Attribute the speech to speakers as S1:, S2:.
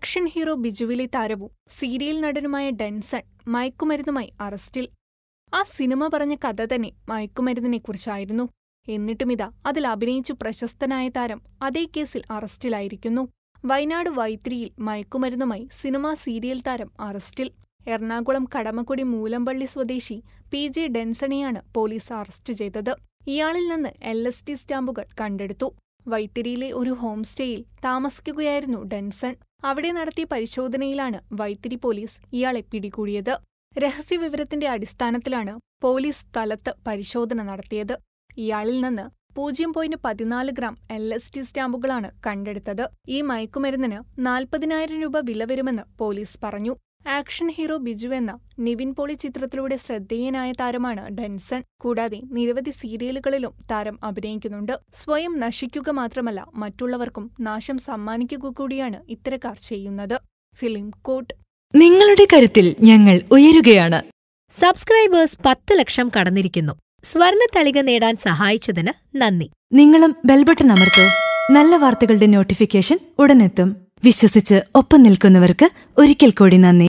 S1: action hero ബിജുവിലി താരവും serial നടനുമായ Denson മയക്കുമരുന്നുമായി അറസ്റ്റിൽ ആ സിനിമ പറഞ്ഞ കഥ തന്നെ മയക്കുമരുന്നിനെക്കുറിച്ചായിരുന്നു എന്നിട്ടുമിതാ അതിൽ അഭിനയിച്ചു പ്രശസ്തനായ താരം അതേ കേസിൽ അറസ്റ്റിലായിരിക്കുന്നു വയനാട് വൈത്രിയിൽ മയക്കുമരുന്നുമായി സിനിമാ സീരിയൽ താരം അറസ്റ്റിൽ എറണാകുളം കടമക്കുടി മൂലമ്പള്ളി സ്വദേശി പി ജെ ഡെൻസണെയാണ് പോലീസ് അറസ്റ്റ് ചെയ്തത് ഇയാളിൽ നിന്ന് എൽ എസ് ടി സ്റ്റാമ്പുകൾ കണ്ടെടുത്തു വൈത്തിരിയിലെ ഒരു ഹോം സ്റ്റേയിൽ താമസിക്കുകയായിരുന്നു ഡെൻസൺ അവിടെ നടത്തിയ പരിശോധനയിലാണ് വൈത്തിരി പോലീസ് ഇയാളെ പിടികൂടിയത് രഹസ്യവിവരത്തിന്റെ അടിസ്ഥാനത്തിലാണ് പോലീസ് സ്ഥലത്ത് പരിശോധന നടത്തിയത് ഇയാളിൽ നിന്ന് പൂജ്യം പോയിന്റ് പതിനാല് ഗ്രാം എൽ എസ് ടി സ്റ്റാമ്പുകളാണ് കണ്ടെടുത്തത് ഈ മയക്കുമരുന്നിന് നാൽപ്പതിനായിരം രൂപ വില വരുമെന്ന് പോലീസ് പറഞ്ഞു ആക്ഷൻ ഹീറോ ബിജു എന്ന നിവിൻ പോളി ചിത്രത്തിലൂടെ ശ്രദ്ധേയനായ താരമാണ് ഡെൻസൺ കൂടാതെ നിരവധി സീരിയലുകളിലും താരം അഭിനയിക്കുന്നുണ്ട് സ്വയം നശിക്കുക മാത്രമല്ല മറ്റുള്ളവർക്കും നാശം സമ്മാനിക്കുക കൂടിയാണ് ഇത്തരക്കാർ ചെയ്യുന്നത് ഫിലിം കോട്ട്
S2: നിങ്ങളുടെ കരുത്തിൽ ഞങ്ങൾ ഉയരുകയാണ് സബ്സ്ക്രൈബേഴ്സ് പത്ത് ലക്ഷം കടന്നിരിക്കുന്നു സ്വർണ തളിക നേടാൻ സഹായിച്ചതിന് നന്ദി നിങ്ങളും ബെൽബട്ടൺ അമർത്തോ നല്ല വാർത്തകളുടെ നോട്ടിഫിക്കേഷൻ ഉടനെത്തും വിശ്വസിച്ച് ഒപ്പം നിൽക്കുന്നവർക്ക് ഒരിക്കൽ കൂടി നന്ദി